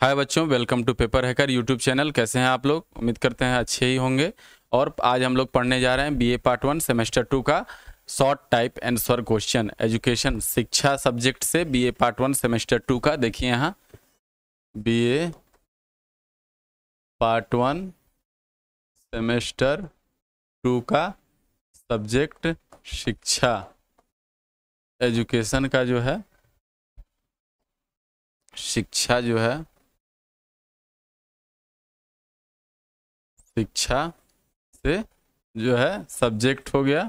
हाय बच्चों welcome to paper hacker YouTube channel कैसे हैं आप लोग उम्मीद करते हैं अच्छे ही होंगे और आज हम लोग पढ़ने जा रहे हैं BA part one semester two का short type answer question education शिक्षा सब्जेक्ट से BA part one semester two का देखिए यहाँ BA part one semester two का सब्जेक्ट शिक्षा एजुकेशन का जो है शिक्षा जो है शिक्षा से जो है सब्जेक्ट हो गया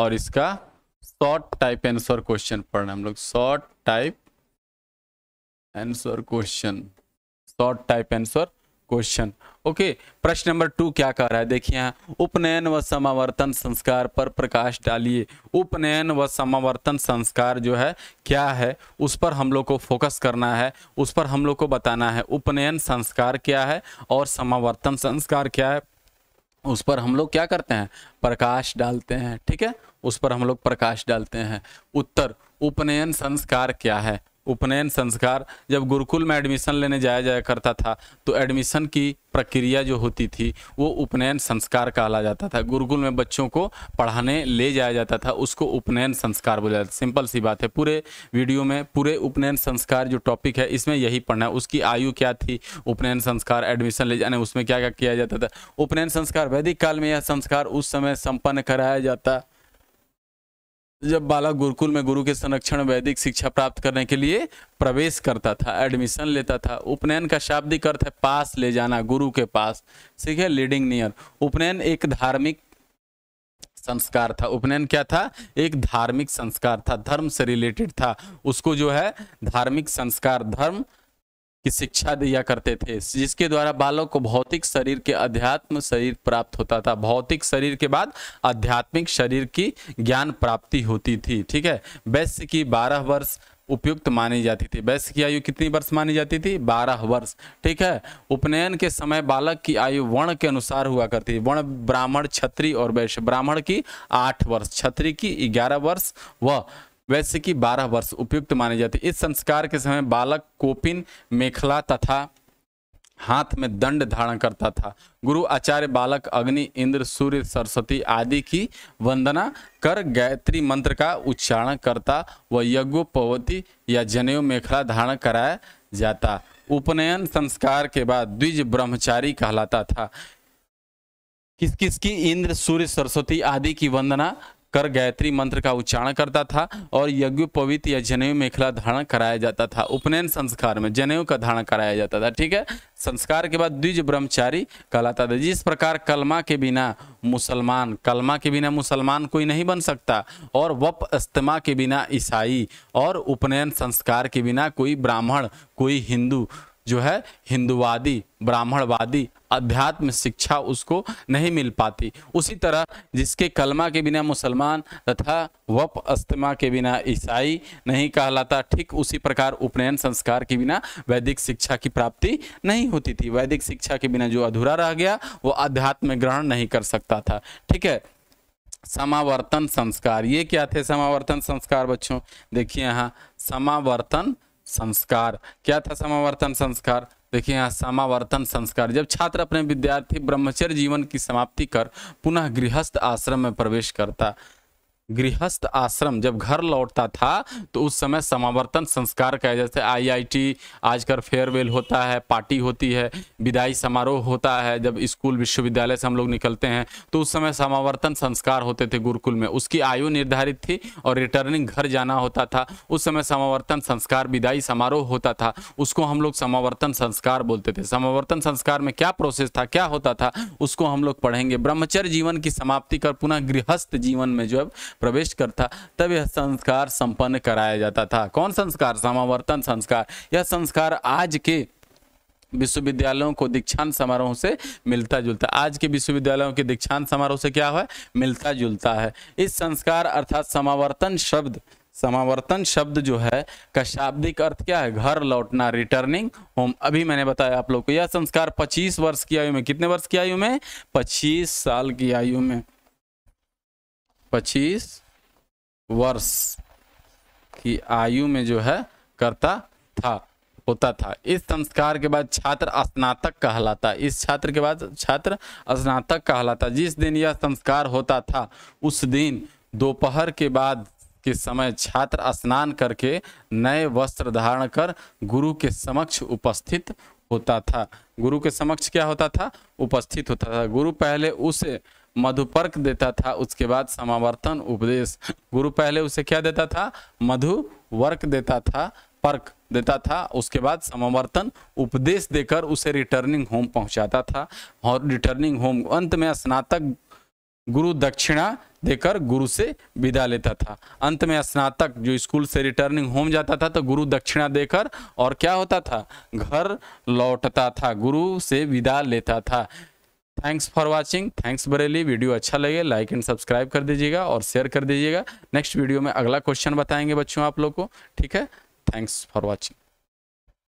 और इसका शॉर्ट टाइप आंसर क्वेश्चन पढ़ना हम लोग short type answer question short type answer question okay प्रश्न नंबर टू क्या कह रहा है देखिए यहाँ उपनयन व समावर्तन संस्कार पर प्रकाश डालिए उपनयन व समावर्तन संस्कार जो है क्या है उस पर हम लोग को फोकस करना है उस पर हम लोग को बताना है उपनयन संस्कार क्या है और समावर्तन संस्कार क्या है उस पर हम लोग क्या करते हैं प्रकाश डालते हैं ठीक है उस पर हम लोग प्रकाश डालते हैं उत्तर उपनयन संस्कार क्या है उपनयन संस्कार जब गुरुकुल में एडमिशन लेने जाया जाया करता था तो एडमिशन की प्रक्रिया जो होती थी वो उपनयन संस्कार कहला जाता था गुरुकुल में बच्चों को पढ़ाने ले जाया जाता था उसको उपनयन संस्कार बोला जाता सिंपल सी बात है पूरे वीडियो में पूरे उपनयन संस्कार जो टॉपिक है इसमें यही पढ़ना है उसकी आयु क्या थी उपनयन संस्कार एडमिशन ले जाने उसमें क्या क्या किया जाता था उपनयन संस्कार वैदिक काल में यह संस्कार उस समय संपन्न कराया जाता जब बालक गुरुकुल में गुरु के संरक्षण वैदिक शिक्षा प्राप्त करने के लिए प्रवेश करता था एडमिशन लेता था उपनयन का शाब्दिक अर्थ है पास ले जाना गुरु के पास ठीक है लीडिंग नियर उपनयन एक धार्मिक संस्कार था उपनयन क्या था एक धार्मिक संस्कार था धर्म से रिलेटेड था उसको जो है धार्मिक संस्कार धर्म की शिक्षा दिया करते थे जिसके द्वारा बालों को भौतिक शरीर के अध्यात्म शरीर प्राप्त होता था भौतिक शरीर के बाद आध्यात्मिक शरीर की ज्ञान प्राप्ति होती थी ठीक है वैश्य की बारह वर्ष उपयुक्त मानी जाती थी वैश्य की आयु कितनी वर्ष मानी जाती थी बारह वर्ष ठीक है उपनयन के समय बालक की आयु वर्ण के अनुसार हुआ करती थी वर्ण ब्राह्मण छत्री और वैश्य ब्राह्मण की आठ वर्ष छत्री की ग्यारह वर्ष व वैसे कि 12 वर्ष उपयुक्त माने जाते इस संस्कार के समय बालक कोपिन मेखला तथा हाथ में दंड धारण करता था गुरु आचार्य बालक अग्नि इंद्र सूर्य सरस्वती आदि की वंदना कर गायत्री मंत्र का उच्चारण करता व पवती या जनेऊ मेखला धारण कराया जाता उपनयन संस्कार के बाद द्विज ब्रह्मचारी कहलाता था किस किस की इंद्र सूर्य सरस्वती आदि की वंदना कर गायत्री मंत्र का उच्चारण करता था और यज्ञोपवीत या जनेऊ मेखला धारण कराया जाता था उपनयन संस्कार में जनेऊ का धारण कराया जाता था ठीक है संस्कार के बाद द्विज ब्रह्मचारी कहलाता था जिस प्रकार कलमा के बिना मुसलमान कलमा के बिना मुसलमान कोई नहीं बन सकता और वप अस्तमा के बिना ईसाई और उपनयन संस्कार के बिना कोई ब्राह्मण कोई हिंदू जो है हिंदुवादी ब्राह्मणवादी अध्यात्म शिक्षा उसको नहीं मिल पाती उसी तरह जिसके कलमा के बिना मुसलमान तथा वप अस्थमा के बिना ईसाई नहीं कहलाता ठीक उसी प्रकार उपनयन संस्कार के बिना वैदिक शिक्षा की प्राप्ति नहीं होती थी वैदिक शिक्षा के बिना जो अधूरा रह गया वो अध्यात्म ग्रहण नहीं कर सकता था ठीक है समावर्तन संस्कार ये क्या थे समावर्तन संस्कार बच्चों देखिए यहाँ समावर्तन संस्कार क्या था समावर्तन संस्कार देखिए यहाँ समावर्तन संस्कार जब छात्र अपने विद्यार्थी ब्रह्मचर्य जीवन की समाप्ति कर पुनः गृहस्थ आश्रम में प्रवेश करता गृहस्थ आश्रम जब घर लौटता था तो उस समय समावर्तन संस्कार का जैसे आईआईटी आजकल फेयरवेल होता है पार्टी होती है विदाई समारोह होता है जब स्कूल विश्वविद्यालय से हम लोग निकलते हैं तो उस समय समावर्तन संस्कार होते थे गुरुकुल में उसकी आयु निर्धारित थी और रिटर्निंग घर जाना होता था उस समय समावर्तन संस्कार विदाई समारोह होता था उसको हम लोग समावर्तन संस्कार बोलते थे समावर्तन संस्कार में क्या प्रोसेस था क्या होता था उसको हम लोग पढ़ेंगे ब्रह्मचर्य जीवन की समाप्ति कर पुनः गृहस्थ जीवन में जो प्रवेश करता तब यह संस्कार संपन्न कराया जाता था कौन संस्कार समावर्तन संस्कार यह संस्कार आज के विश्वविद्यालयों को दीक्षांत समारोह से मिलता जुलता आज के विश्वविद्यालयों के दीक्षांत समारोह से क्या है मिलता जुलता है इस संस्कार अर्थात समावर्तन शब्द समावर्तन शब्द जो है का शाब्दिक अर्थ क्या है घर लौटना रिटर्निंग होम अभी मैंने बताया आप लोग को यह संस्कार 25 वर्ष की आयु में कितने वर्ष की आयु में 25 साल की आयु में पच्चीस वर्ष की आयु में जो है करता था होता था इस संस्कार के बाद छात्र स्नातक कहलाता इस छात्र के बाद छात्र स्नातक कहलाता जिस दिन यह संस्कार होता था उस दिन दोपहर के बाद के समय छात्र स्नान करके नए वस्त्र धारण कर गुरु के समक्ष उपस्थित होता था गुरु के समक्ष क्या होता था उपस्थित होता था गुरु पहले उसे मधुपर्क देता था उसके बाद समावर्तन उपदेश गुरु पहले उसे क्या देता था मधु वर्क देता था पर्क देता था उसके बाद समावर्तन उपदेश देकर उसे रिटर्निंग होम पहुंचाता था और रिटर्निंग होम अंत में स्नातक गुरु दक्षिणा देकर गुरु से विदा लेता था अंत में स्नातक जो स्कूल से रिटर्निंग होम जाता था तो गुरु दक्षिणा देकर और क्या होता था घर लौटता था गुरु से विदा लेता था thanks for watching thanks Bareilly video अच्छा लगे लाइक एंड सब्सक्राइब कर दीजिएगा और शेयर कर दीजिएगा नेक्स्ट वीडियो में अगला क्वेश्चन बताएंगे बच्चों आप लोग को ठीक है थैंक्स फॉर वॉचिंग